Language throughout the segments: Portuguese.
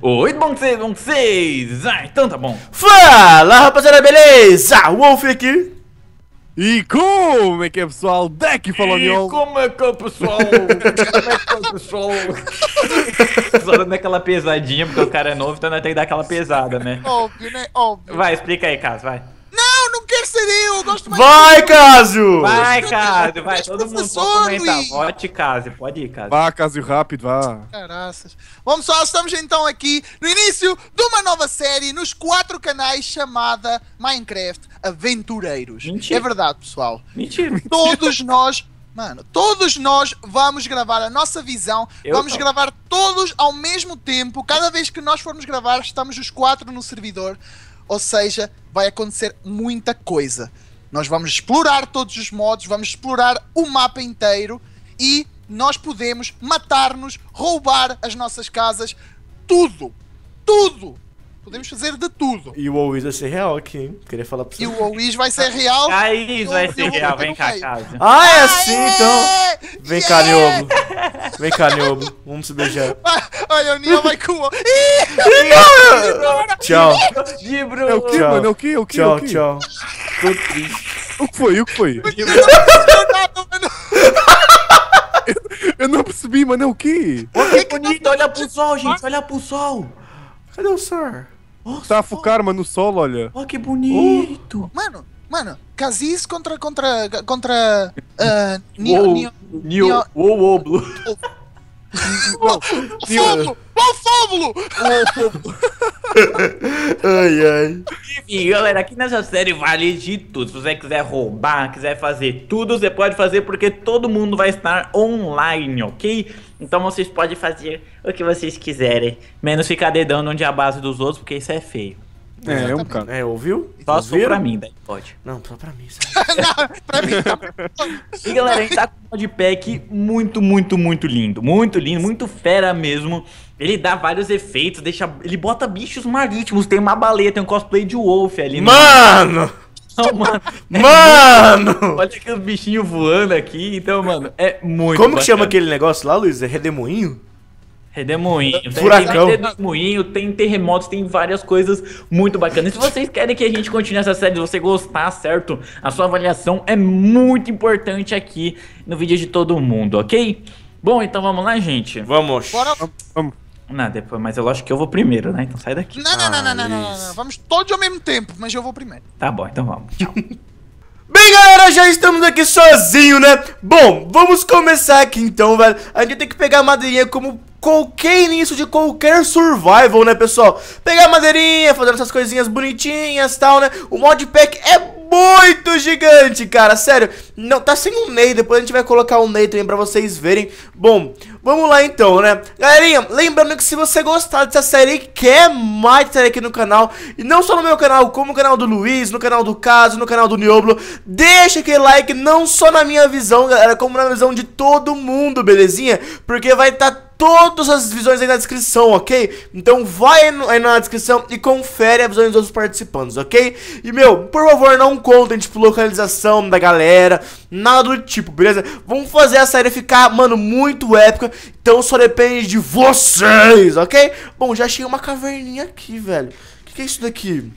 Oi, bom que vocês, bom que vocês. Ah, então tá bom. Fala, rapaziada, beleza? Ah, Wolf aqui. E como é que é, pessoal? Deck falou E como é que é, pessoal? como é que é, pessoal? Só dando aquela pesadinha, porque o cara é novo, então nós temos que dar aquela pesada, né? Óbvio, né? Óbvio. Vai, explica aí, Caso, vai não quero ser eu, eu gosto mais Vai, Cásio! Vai, Cásio, vai, todo mundo pode comentar. Vote, Cásio, pode ir, Cásio. Vá, Cásio, rápido, vá. Caraças. Bom, pessoal, estamos então aqui no início de uma nova série nos quatro canais chamada Minecraft Aventureiros. Mentira. É verdade, pessoal. Mentira. Todos nós Mano, todos nós vamos gravar a nossa visão, eu vamos não. gravar todos ao mesmo tempo. Cada vez que nós formos gravar, estamos os quatro no servidor ou seja, vai acontecer muita coisa. Nós vamos explorar todos os modos, vamos explorar o mapa inteiro e nós podemos matar-nos, roubar as nossas casas, tudo! Tudo! Podemos fazer de tudo. E o Owiz vai ser real aqui, hein? Queria falar pra você. E o Owiz vai ser real. Aí vai ser real, vem cá, casa. Ah, é assim então. Vem cá, Niobo. Vem cá, Niobo. Vamos se beijar. Ah, olha, o Ninho vai com o. Tchau. Gibro. É o que, mano? É o que? É o que? Tchau, é o que? tchau. Tô triste. O que foi? O que foi? Eu não percebi, mano. É o que? Olha que bonito. Olha pro sol, gente. Olha pro sol. Cadê o sol? Nossa, tá a focar, mano, no sol, olha. Olha que bonito. Oh. Mano, mano, Casis contra, contra, contra, uh, Nio, Nio, Nio, Nio, Nio, Nio, Nio, não, fóbulo! Não, fóbulo! ai, ai. Enfim, galera, aqui nessa série vale de tudo. Se você quiser roubar, quiser fazer tudo, você pode fazer porque todo mundo vai estar online, ok? Então vocês podem fazer o que vocês quiserem. Menos ficar dedando onde é a base dos outros, porque isso é feio. É, é um cara. É, ouviu? Passou Ouviram? pra mim, daí Pode. Não, só pra mim. Não, pra mim. Tá e galera, a gente tá com um modpack muito, muito, muito lindo. Muito lindo, muito fera mesmo. Ele dá vários efeitos, deixa. Ele bota bichos marítimos, tem uma baleia, tem um cosplay de Wolf ali. Né? Mano! No... Não, mano. É mano! Olha aqueles bichinhos voando aqui. Então, mano, é muito. Como bacana. que chama aquele negócio lá, Luiz? É redemoinho? Redemoinho. É Furacão. Tem redemoinho, tem terremotos, tem várias coisas muito bacanas. E se vocês querem que a gente continue essa série, se você gostar, certo? A sua avaliação é muito importante aqui no vídeo de todo mundo, ok? Bom, então vamos lá, gente. Vamos. Bora. Vamos. Não, depois, mas eu acho que eu vou primeiro, né? Então sai daqui. Não, não, não, não, não, não, não. Vamos todos ao mesmo tempo, mas eu vou primeiro. Tá bom, então vamos. Bem, galera, já estamos aqui sozinho, né? Bom, vamos começar aqui então, velho. A gente tem que pegar a madeirinha como qualquer início de qualquer survival, né, pessoal? Pegar madeirinha, fazer essas coisinhas bonitinhas e tal, né? O modpack é muito gigante, cara, sério. Não, tá sem um Ney, depois a gente vai colocar um Ney também pra vocês verem. Bom, vamos lá então, né? Galerinha, lembrando que se você gostar dessa série e quer mais série aqui no canal, e não só no meu canal, como no canal do Luiz, no canal do Caso, no canal do Nioblo, deixa aquele like, não só na minha visão, galera, como na visão de todo mundo, belezinha? Porque vai estar tá todas as visões aí na descrição, ok? Então vai aí na descrição e confere as visões dos outros participantes, ok? E, meu, por favor, não contem, tipo, localização da galera, nada do tipo, beleza? Vamos fazer a série ficar, mano, muito épica, então só depende de vocês, ok? Bom, já achei uma caverninha aqui, velho. O que, que é isso daqui?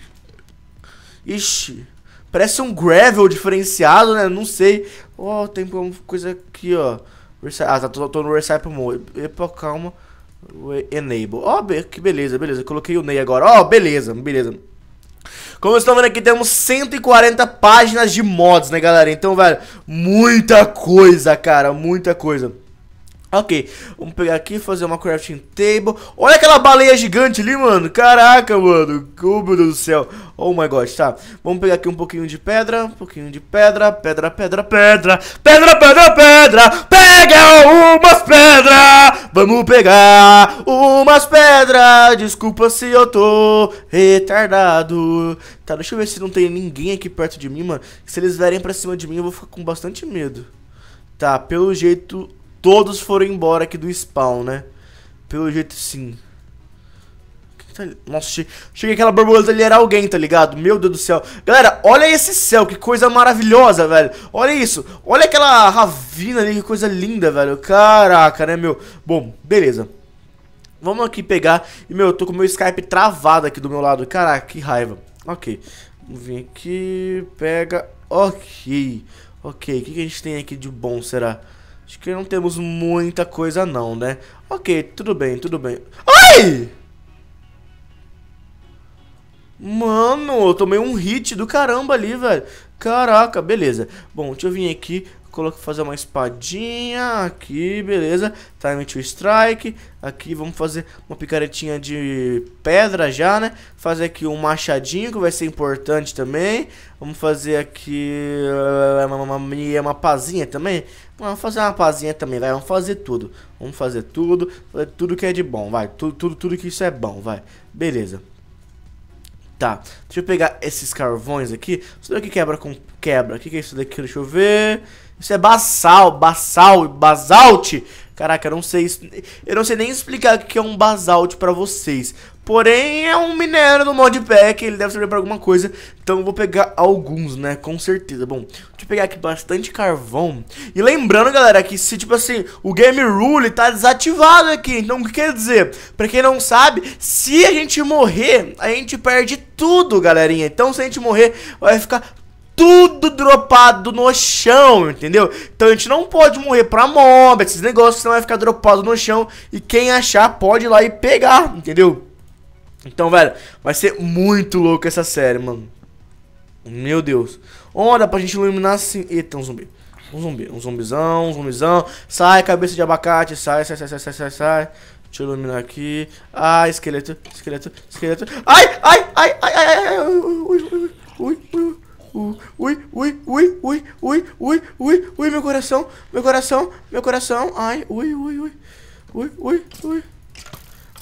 Ixi... Parece um gravel diferenciado, né? Não sei. Ó, oh, tem uma coisa aqui, ó. Ah, tá, tô, no Recipe Mode. Epa, calma. Enable. Ó, oh, que beleza, beleza. Coloquei o Ney agora. Ó, oh, beleza, beleza. Como vocês estão vendo aqui, temos 140 páginas de mods, né, galera? Então, velho, muita coisa, cara, muita coisa. Ok, vamos pegar aqui, fazer uma crafting table. Olha aquela baleia gigante ali, mano. Caraca, mano. Oh, meu Deus do céu. Oh, my God, tá. Vamos pegar aqui um pouquinho de pedra, um pouquinho de pedra, pedra, pedra, pedra, pedra, pedra, pedra, pegar umas pedras, vamos pegar umas pedras. Desculpa se eu tô retardado. Tá, deixa eu ver se não tem ninguém aqui perto de mim, mano. Se eles vierem pra cima de mim, eu vou ficar com bastante medo. Tá, pelo jeito, todos foram embora aqui do spawn, né? Pelo jeito, sim. Nossa, cheguei aquela borboleta ali, era alguém, tá ligado? Meu Deus do céu. Galera, olha esse céu, que coisa maravilhosa, velho. Olha isso. Olha aquela ravina ali, que coisa linda, velho. Caraca, né, meu? Bom, beleza. Vamos aqui pegar. E, meu, eu tô com o meu Skype travado aqui do meu lado. Caraca, que raiva. Ok. Vamos vir aqui. Pega. Ok. Ok, o que, que a gente tem aqui de bom, será? Acho que não temos muita coisa não, né? Ok, tudo bem, tudo bem. Ai! Mano, eu tomei um hit do caramba ali, velho. Caraca, beleza. Bom, deixa eu vir aqui, coloco fazer uma espadinha aqui, beleza. Time to strike. Aqui vamos fazer uma picaretinha de pedra já, né? Fazer aqui um machadinho, que vai ser importante também. Vamos fazer aqui uma, eh, uma, uma pazinha também. Vamos fazer uma pazinha também, vai. Vamos fazer tudo. Vamos fazer tudo. Fazer tudo que é de bom, vai. Tudo, tudo, tudo que isso é bom, vai. Beleza. Tá, deixa eu pegar esses carvões aqui. Isso daqui quebra com quebra. O que, que é isso daqui? Deixa eu ver. Isso é basal, basal, basalte. Caraca, eu não sei. Eu não sei nem explicar o que é um basalto pra vocês. Porém, é um minério do modpack, ele deve servir pra alguma coisa. Então eu vou pegar alguns, né? Com certeza. Bom, deixa eu pegar aqui bastante carvão. E lembrando, galera, que se, tipo assim, o Game Rule tá desativado aqui. Então o que quer dizer? Pra quem não sabe, se a gente morrer, a gente perde tudo, galerinha. Então se a gente morrer, vai ficar tudo dropado no chão, entendeu? Então a gente não pode morrer pra mob, esses negócios, senão vai ficar dropado no chão e quem achar pode ir lá e pegar, entendeu? Então, velho, vai ser muito louco essa série, mano. Meu Deus. Ora, pra gente iluminar assim... Eita, um zumbi. Um zumbi, um zumbizão, um zumbizão. Sai, cabeça de abacate, sai, sai, sai, sai, sai, sai, sai. Deixa eu iluminar aqui. Ah, esqueleto, esqueleto, esqueleto. Ai, ai, ai, ai, ai, ai, ui, ui, ui, ui ui, ui, ui, ui, ui, ui, ui, ui, meu coração, meu coração, meu coração. Ai, ui, ui, ui. Ui, ui, ui.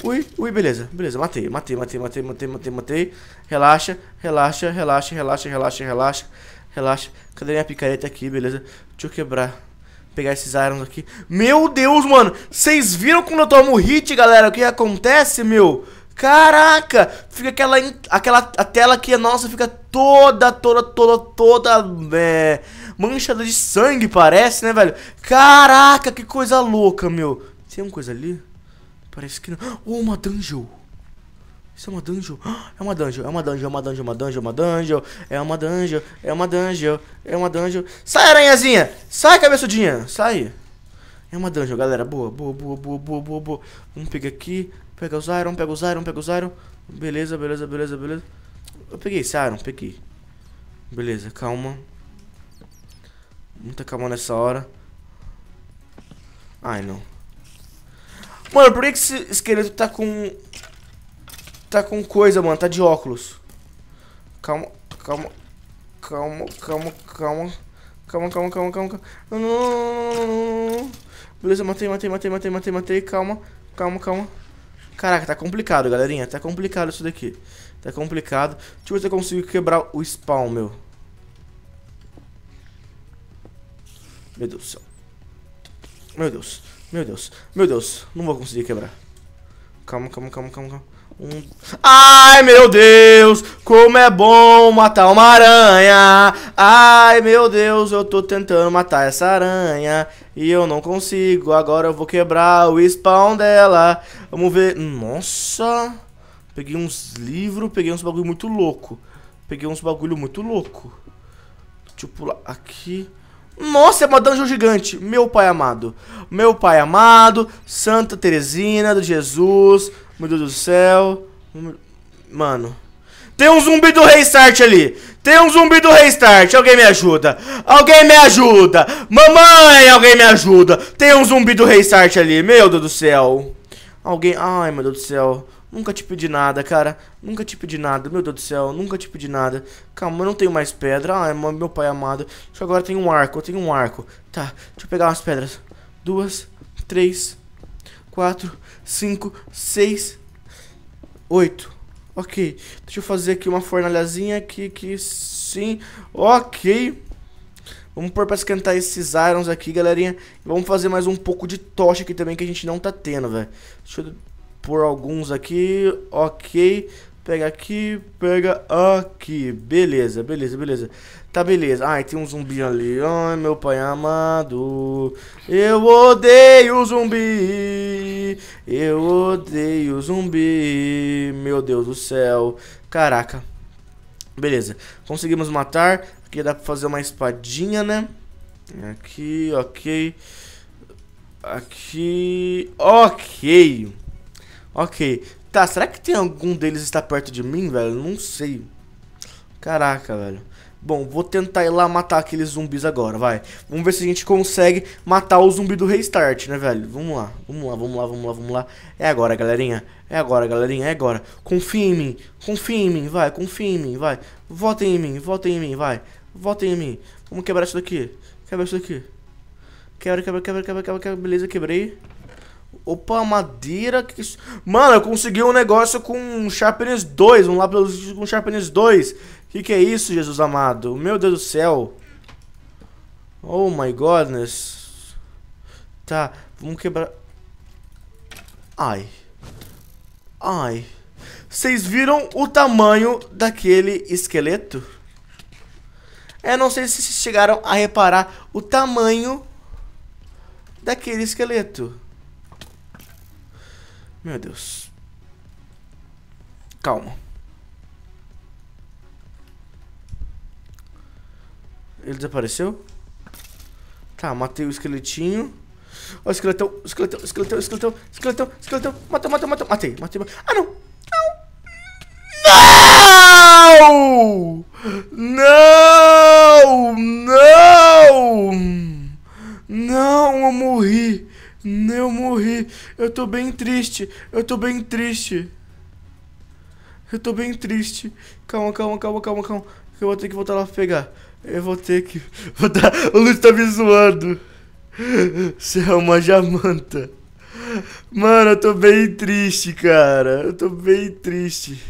Ui, ui, beleza, beleza, matei, matei, matei, matei, matei, matei, matei. Relaxa, relaxa, relaxa, relaxa, relaxa, relaxa, relaxa. Cadê minha picareta aqui, beleza? Deixa eu quebrar pegar esses irons aqui. Meu Deus, mano. Vocês viram quando eu tomo hit, galera? O que acontece, meu? Caraca! Fica aquela, aquela a tela aqui, é nossa, fica toda, toda, toda, toda é, manchada de sangue, parece, né, velho? Caraca, que coisa louca, meu. Tem uma coisa ali? Parece que não. Oh, uma dungeon. Isso é uma dungeon? É uma dungeon, é uma dungeon, é uma dungeon, é uma dungeon, é uma dungeon, é uma dungeon, é uma dungeon, é uma dungeon. Sai, aranhazinha! Sai, cabeçudinha! Sai! É uma dungeon, galera. Boa, boa, boa, boa, boa, boa, boa. Vamos pegar aqui. Pega os iron, pega os iron, pega os iron. Beleza, beleza, beleza, beleza. Eu peguei esse iron, peguei. Beleza, calma. Muita calma nessa hora. Ai, não. Mano, por que esse esqueleto tá com... Tá com coisa, mano. Tá de óculos. Calma, calma. Calma, calma, calma. Calma, calma, calma, calma. Não, não, não, não, não, não. Beleza, matei, matei, matei, matei, matei, matei. Calma, calma, calma. Caraca, tá complicado, galerinha. Tá complicado isso daqui. Tá complicado. Deixa eu ver se eu consigo quebrar o spawn, meu. Meu Deus do céu. Meu Deus. Meu Deus. Meu Deus. Não vou conseguir quebrar. Calma, calma, calma, calma, calma. Um... Ai meu Deus, como é bom matar uma aranha. Ai meu Deus, eu tô tentando matar essa aranha e eu não consigo. Agora eu vou quebrar o spawn dela. Vamos ver. Nossa, peguei uns livros, peguei uns bagulho muito louco. Peguei uns bagulho muito louco. Deixa eu pular aqui. Nossa, é uma dungeon gigante. Meu pai amado. Meu pai amado, Santa Teresina de Jesus. Meu Deus do céu. Mano. Tem um zumbi do restart ali. Tem um zumbi do restart. Alguém me ajuda. Alguém me ajuda. Mamãe, alguém me ajuda. Tem um zumbi do restart ali. Meu Deus do céu. Alguém. Ai, meu Deus do céu. Nunca te pedi nada, cara. Nunca te pedi nada. Meu Deus do céu, nunca te pedi nada. Calma, eu não tenho mais pedra. Ai, meu pai amado. Acho que agora tem um arco. Eu tenho um arco. Tá, deixa eu pegar umas pedras. Duas, três, quatro, 5, 6, 8. Ok, deixa eu fazer aqui uma fornalhazinha aqui, que sim, ok. Vamos pôr pra esquentar esses irons aqui, galerinha. Vamos fazer mais um pouco de tocha aqui também, que a gente não tá tendo, velho. Deixa eu pôr alguns aqui, ok. Pega aqui, pega aqui. Beleza, beleza, beleza. Tá, beleza. Ai, tem um zumbi ali. Ai, meu pai amado. Eu odeio zumbi. Eu odeio zumbi. Meu Deus do céu. Caraca. Beleza. Conseguimos matar. Aqui dá pra fazer uma espadinha, né? Aqui, ok. Aqui, ok. Ok. Tá, será que tem algum deles está perto de mim, velho? Não sei. Caraca, velho. Bom, vou tentar ir lá matar aqueles zumbis agora, vai. Vamos ver se a gente consegue matar o zumbi do restart, né, velho? Vamos lá, vamos lá, vamos lá, vamos lá, vamos lá. É agora, galerinha. É agora, galerinha, é agora. Confia em mim, confia em mim, vai, confia em mim, vai. Votem em mim, votem em mim, vai. Votem em mim. Vamos quebrar isso daqui. Quebra isso daqui. Quebra, quebra, quebra, quebra, quebra, quebra. Beleza, quebrei. Opa, madeira. Que... Mano, eu consegui um negócio com um Sharpness 2. Um lápis com Sharpness 2. Que que é isso, Jesus amado? Meu Deus do céu. Oh my godness. Tá, vamos quebrar. Ai. Ai. Vocês viram o tamanho daquele esqueleto? É, não sei se vocês chegaram a reparar o tamanho daquele esqueleto. Meu Deus. Calma. Ele desapareceu? Tá, matei o esqueletinho. Ó, esqueletão, esqueletão, esqueletão, esqueletão, esqueletão, esqueletão. Matou, matou, matou. Matei, matei. Ah, não. Não! Não! Não! Não, eu morri. Eu morri. Eu tô bem triste. Eu tô bem triste. Eu tô bem triste. Calma, calma, calma, calma, calma. Eu vou ter que voltar lá pegar. Eu vou ter que. Voltar. O Luiz tá me zoando. Você é uma jamanta. Mano, eu tô bem triste, cara. Eu tô bem triste.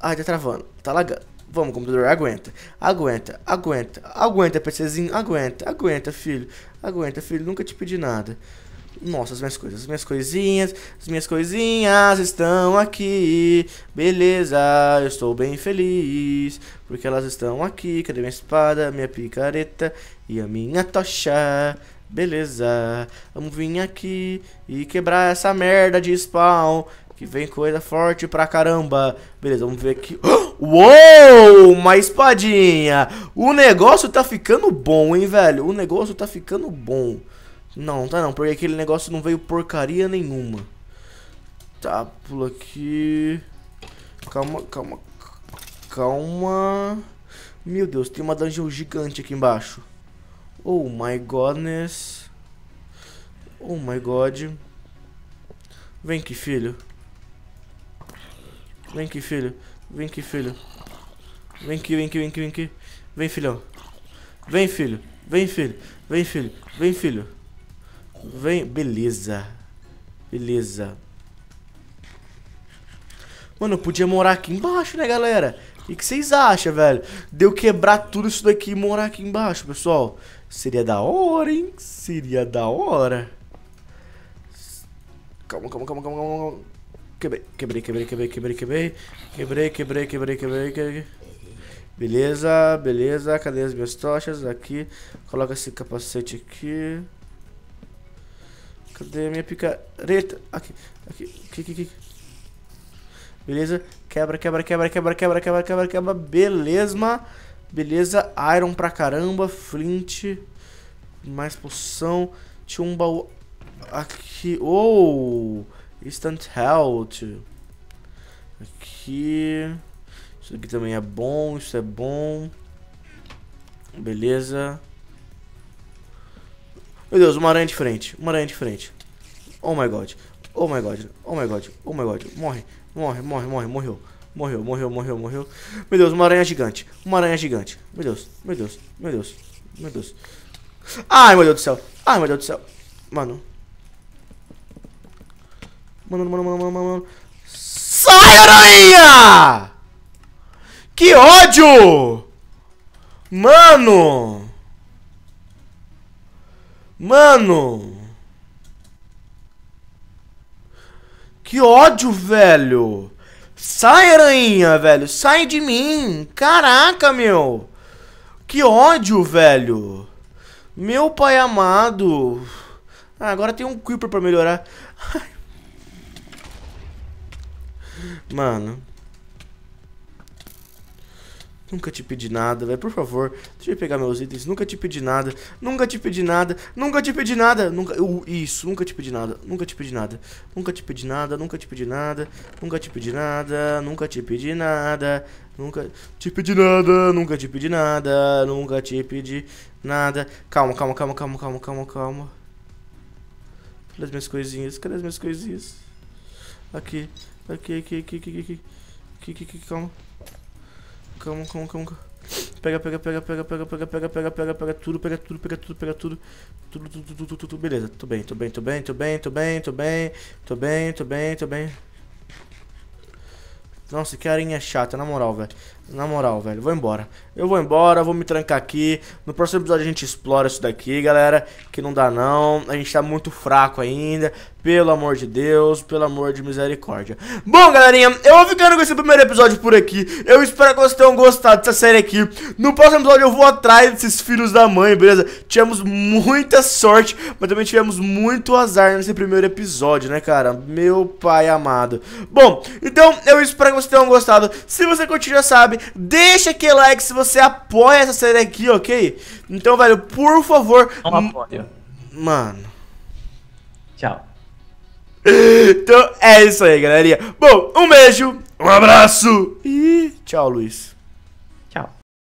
Ai, tá travando. Tá lagando. Vamos, computador, aguenta. Aguenta, aguenta, aguenta, PCzinho, aguenta, aguenta, filho. Aguenta, filho, nunca te pedi nada. Nossa, as minhas coisas, as minhas coisinhas, as minhas coisinhas estão aqui. Beleza, eu estou bem feliz. Porque elas estão aqui. Cadê minha espada, minha picareta e a minha tocha? Beleza, vamos vir aqui e quebrar essa merda de spawn. Que vem coisa forte pra caramba. Beleza, vamos ver aqui. Uou! Uma espadinha! O negócio tá ficando bom, hein, velho? O negócio tá ficando bom. Não, tá não, porque aquele negócio não veio porcaria nenhuma. Tá, pula aqui. Calma, calma, calma. Meu Deus, tem uma dungeon gigante aqui embaixo. Oh my godness. Oh my god. Vem aqui, filho. Vem aqui, filho. Vem aqui, filho. Vem aqui, vem aqui, vem aqui, vem aqui. Vem, filhão. Vem, filho. Vem, filho. Vem, filho. Vem, filho. Vem. Beleza. Beleza. Mano, eu podia morar aqui embaixo, né, galera? O que, vocês acham, velho? Deu eu quebrar tudo isso daqui e morar aqui embaixo, pessoal. Seria da hora, hein? Seria da hora. Calma, calma, calma, calma, calma. Quebrei, quebrei, quebrei, quebrei, quebrei, quebrei. Quebrei, quebrei, quebrei, quebrei, quebrei. Beleza, beleza. Cadê as minhas tochas? Aqui. Coloca esse capacete aqui. Cadê a minha picareta? Aqui, aqui, aqui, aqui. aqui. Beleza? Quebra, quebra, quebra, quebra, quebra, quebra, quebra, quebra. Beleza. Beleza. Iron pra caramba. Flint. Mais poção. Tinha um baú aqui. Oh! Instant Health. Aqui. Isso aqui também é bom, isso é bom. Beleza. Meu Deus, uma aranha de frente. Uma aranha de frente. Oh my god. Oh my god. Oh my god. Oh my god. Morre. Morre, morre, morre. Morreu. Morreu, morreu, morreu, morreu. Meu Deus, uma aranha gigante. Uma aranha gigante. Meu Deus, meu Deus, meu Deus, meu Deus. Ai, meu Deus do céu. Ai, meu Deus do céu. Mano, Mano, mano, mano, mano, mano. Sai, aranha! Que ódio! Mano! Mano! Que ódio, velho! Sai, aranha, velho! Sai de mim! Caraca, meu! Que ódio, velho! Meu pai amado! Ah, agora tem um Creeper pra melhorar. Ai, Mano. Nunca te pedi nada, velho. Por favor, deixa eu pegar meus itens. Nunca te pedi nada. Nunca te pedi nada. Nunca te pedi nada. Nunca. Eu, isso, nunca te pedi nada. Nunca te pedi nada. Nunca te pedi nada. Nunca te pedi nada. Nunca te pedi nada. Nunca te pedi nada. Nunca te pedi nada. Nunca te pedi nada. Nunca te pedi nada. Calma, calma, calma, calma, calma, calma, calma. Cadê as minhas coisinhas? Cadê as minhas coisinhas? Aqui. Aqui, aqui, aqui, aqui, aqui. Aqui, aqui, aqui, calma. Calma, calma, calma. Pega, pega, pega, pega, pega, pega, pega, pega, pega, pega tudo, pega tudo, pega tudo, pega tudo. Tudo, tudo, tudo, tudo, Beleza, tô bem, tô bem, tô bem, tô bem, tô bem, tô bem, tô bem, tô bem, tô bem. Nossa, que arinha chata, na moral, velho. Na moral, velho, vou embora. Eu vou embora, vou me trancar aqui. No próximo episódio a gente explora isso daqui, galera. Que não dá não. A gente tá muito fraco ainda. Pelo amor de Deus, pelo amor de misericórdia. Bom, galerinha, eu vou ficando com esse primeiro episódio por aqui. Eu espero que vocês tenham gostado dessa série aqui. No próximo episódio eu vou atrás desses filhos da mãe, beleza? Tivemos muita sorte, mas também tivemos muito azar nesse primeiro episódio, né, cara? Meu pai amado. Bom, então eu espero que vocês tenham gostado. Se você curtiu, já sabe sabe? Deixa aquele like se você apoia essa série aqui, ok? Então, velho, por favor... Não apoia. Mano... Tchau. Então, é isso aí, galerinha. Bom, um beijo, um abraço e tchau, Luiz.